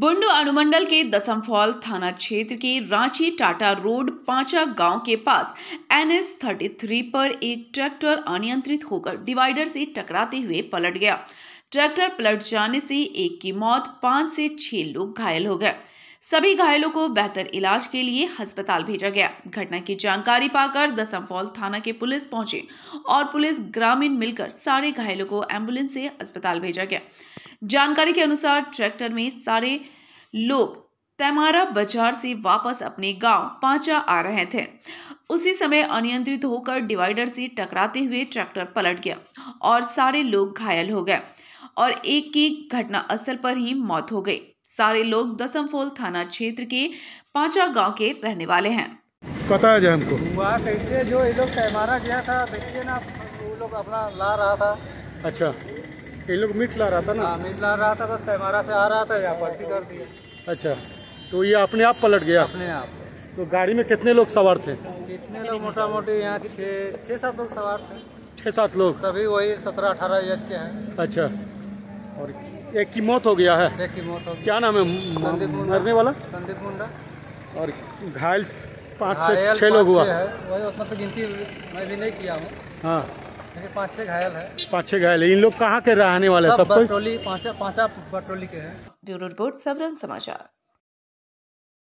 बुंडू अनुमंडल के दसमफॉल थाना क्षेत्र के रांची टाटा रोड पांचा गांव के पास एनएस 33 पर एक ट्रैक्टर अनियंत्रित होकर डिवाइडर से टकराते हुए पलट गया ट्रैक्टर पलट जाने से एक की मौत पांच से छह लोग घायल हो गए सभी घायलों को बेहतर इलाज के लिए अस्पताल भेजा गया घटना की जानकारी पाकर दसमफॉल थाना के पुलिस पहुंचे और पुलिस ग्रामीण मिलकर सारे घायलों को एम्बुलेंस से अस्पताल भेजा गया जानकारी के अनुसार ट्रैक्टर में सारे लोग तैमारा बाजार से वापस अपने गांव पांचा आ रहे थे उसी समय अनियंत्रित होकर डिवाइडर से टकराते हुए ट्रैक्टर पलट गया और सारे लोग घायल हो गए और एक की घटना स्थल पर ही मौत हो गई सारे लोग दसमफोल थाना क्षेत्र के पांचा गांव के रहने वाले हैं पता है जान जो ये लोग गया था देखिए ना वो लोग अपना ला रहा था अच्छा ये लोग मीट ला रहा था ना हाँ, मीट ला रहा था बस तो पैमारा से आ रहा था यहाँ पलटी कर दिया अच्छा तो ये अपने आप पलट गया अपने आप तो गाड़ी में कितने लोग सवार थे कितने लोग मोटा मोटी यहाँ छः छः सात लोग सवार थे छः सात लोग सभी वही सत्रह अठारह एज के हैं अच्छा और एक की मौत हो गया है एक की मौत हो क्या नाम है संदीप मरने वाला संदीप मुंडा और घायल पाँच से छः लोग हुआ है वही उसमें तो गिनती मैं भी नहीं किया हूँ हाँ पाँच छह घायल है पाँच छः घायल है इन लोग कहाँ के रहने वाले सब, सब पाँचा पाँचा के हैं ब्यूरो रिपोर्ट सबरन समाचार